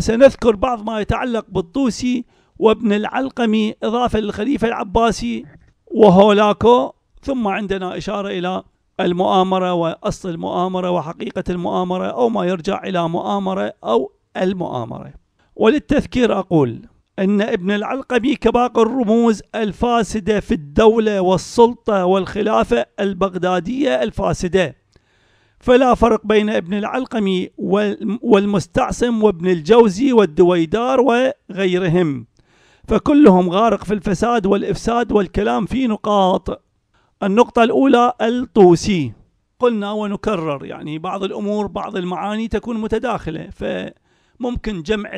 سنذكر بعض ما يتعلق بالطوسي وابن العلقمي إضافة للخليفة العباسي وهولاكو ثم عندنا إشارة إلى المؤامرة وأصل المؤامرة وحقيقة المؤامرة أو ما يرجع إلى مؤامرة أو المؤامرة وللتذكير أقول أن ابن العلقمي كباقي الرموز الفاسدة في الدولة والسلطة والخلافة البغدادية الفاسدة فلا فرق بين ابن العلقمي والمستعصم وابن الجوزي والدويدار وغيرهم فكلهم غارق في الفساد والإفساد والكلام في نقاط النقطة الأولى الطوسي قلنا ونكرر يعني بعض الأمور بعض المعاني تكون متداخلة فممكن جمع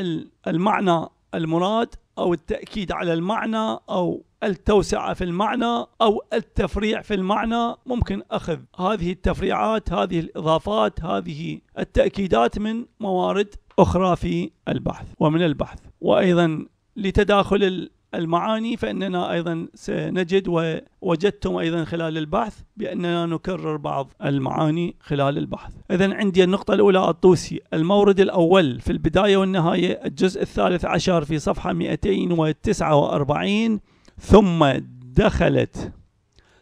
المعنى المراد أو التأكيد على المعنى أو التوسعة في المعنى أو التفريع في المعنى ممكن أخذ هذه التفريعات هذه الإضافات هذه التأكيدات من موارد أخرى في البحث ومن البحث وأيضا لتداخل المعاني فإننا أيضا سنجد ووجدتم أيضا خلال البحث بأننا نكرر بعض المعاني خلال البحث إذا عندي النقطة الأولى الطوسي المورد الأول في البداية والنهاية الجزء الثالث عشر في صفحة 249 ثم دخلت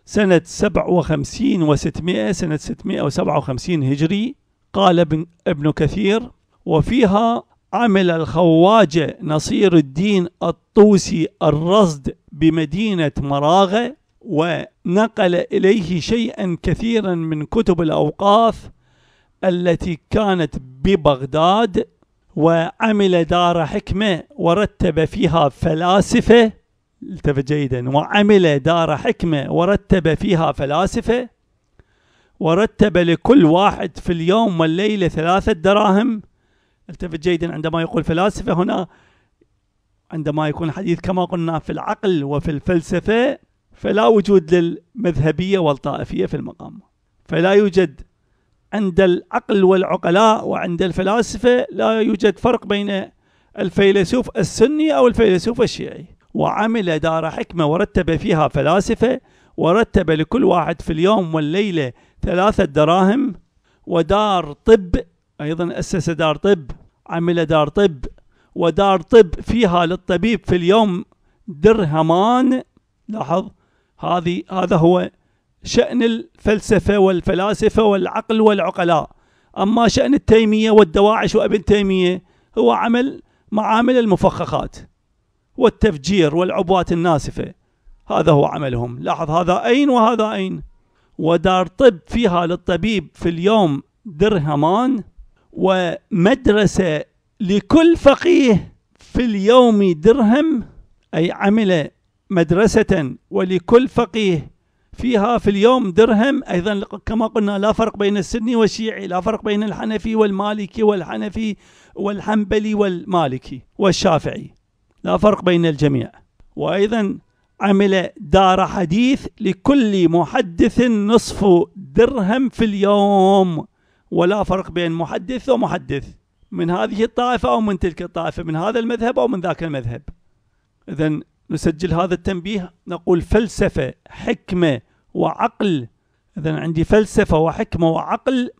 سنة 57 و600 سنة 657 هجري قال ابن كثير وفيها عمل الخواجة نصير الدين الطوسي الرصد بمدينة مراغة ونقل إليه شيئا كثيرا من كتب الأوقاف التي كانت ببغداد وعمل دار حكمة ورتب فيها فلاسفة التفت جيدا وعمل دار حكمة ورتب فيها فلاسفة ورتب لكل واحد في اليوم والليلة ثلاثة دراهم التفت جيدا عندما يقول فلاسفة هنا عندما يكون حديث كما قلنا في العقل وفي الفلسفة فلا وجود للمذهبية والطائفية في المقام فلا يوجد عند العقل والعقلاء وعند الفلاسفة لا يوجد فرق بين الفيلسوف السني أو الفيلسوف الشيعي وعمل دار حكمة ورتب فيها فلاسفة ورتب لكل واحد في اليوم والليلة ثلاثة دراهم ودار طب أيضا أسس دار طب عمل دار طب ودار طب فيها للطبيب في اليوم درهمان لاحظ هذه هذا هو شأن الفلسفة والفلاسفة والعقل والعقلاء أما شأن التيمية والدواعش وابن تيمية هو عمل معامل المفخخات والتفجير والعبوات الناسفة هذا هو عملهم لاحظ هذا أين وهذا أين ودار طب فيها للطبيب في اليوم درهمان ومدرسة لكل فقيه في اليوم درهم أي عمل مدرسة ولكل فقيه فيها في اليوم درهم أيضا كما قلنا لا فرق بين السني والشيعي لا فرق بين الحنفي والمالكي والحنفي والحنبلي والمالكي والشافعي لا فرق بين الجميع وأيضا عمل دار حديث لكل محدث نصف درهم في اليوم ولا فرق بين محدث ومحدث من هذه الطائفة أو من تلك الطائفة من هذا المذهب أو من ذاك المذهب إذا نسجل هذا التنبيه نقول فلسفة حكمة وعقل إذا عندي فلسفة وحكمة وعقل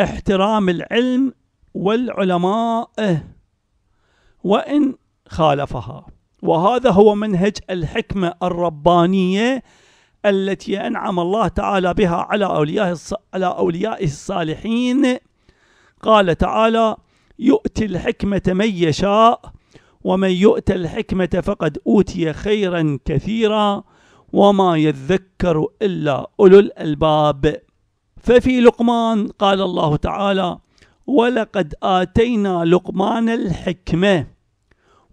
احترام العلم والعلماء وإن خالفها وهذا هو منهج الحكمة الربانية التي أنعم الله تعالى بها على أوليائه على أوليائه الصالحين قال تعالى يؤتي الحكمة من يشاء ومن يؤت الحكمة فقد أوتي خيرا كثيرا وما يذكر إلا أولو الألباب ففي لقمان قال الله تعالى ولقد آتينا لقمان الحكمة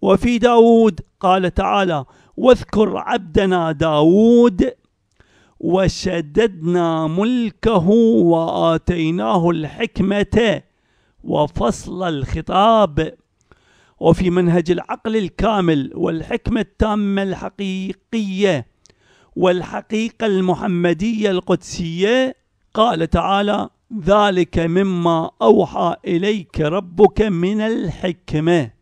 وفي داود قال تعالى واذكر عبدنا داود وشددنا ملكه وآتيناه الحكمة وفصل الخطاب وفي منهج العقل الكامل والحكمة التامة الحقيقية والحقيقة المحمدية القدسية قال تعالى ذلك مما أوحى إليك ربك من الحكمة